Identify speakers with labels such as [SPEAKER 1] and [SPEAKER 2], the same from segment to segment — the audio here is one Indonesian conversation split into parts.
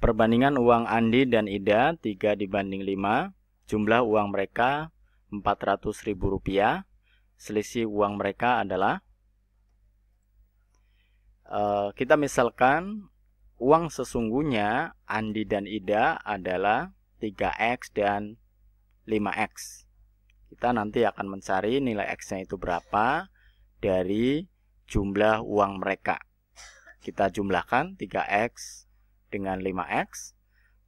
[SPEAKER 1] Perbandingan uang Andi dan Ida 3 dibanding 5, jumlah uang mereka Rp400.000, selisih uang mereka adalah uh, kita misalkan uang sesungguhnya Andi dan Ida adalah 3x dan 5x. Kita nanti akan mencari nilai x-nya itu berapa dari jumlah uang mereka. Kita jumlahkan 3x dengan 5x.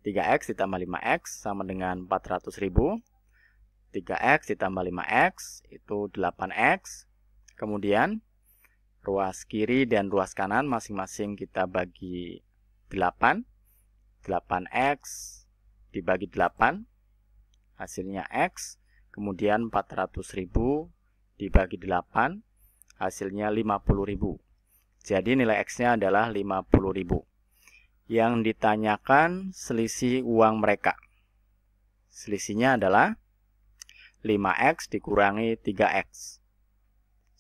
[SPEAKER 1] 3x ditambah 5x sama dengan 400.000. 3x ditambah 5x itu 8x. Kemudian ruas kiri dan ruas kanan masing-masing kita bagi 8. 8x dibagi 8 hasilnya x. Kemudian 400.000 dibagi 8 hasilnya 50.000. Jadi nilai x-nya adalah 50.000 yang ditanyakan selisih uang mereka. Selisihnya adalah 5x dikurangi 3x.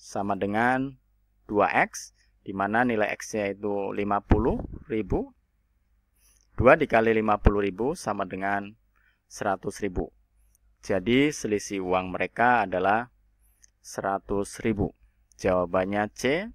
[SPEAKER 1] Sama dengan 2x, di mana nilai x-nya itu 50.000. 2 dikali 50.000 sama dengan 100.000. Jadi selisih uang mereka adalah 100.000. Jawabannya C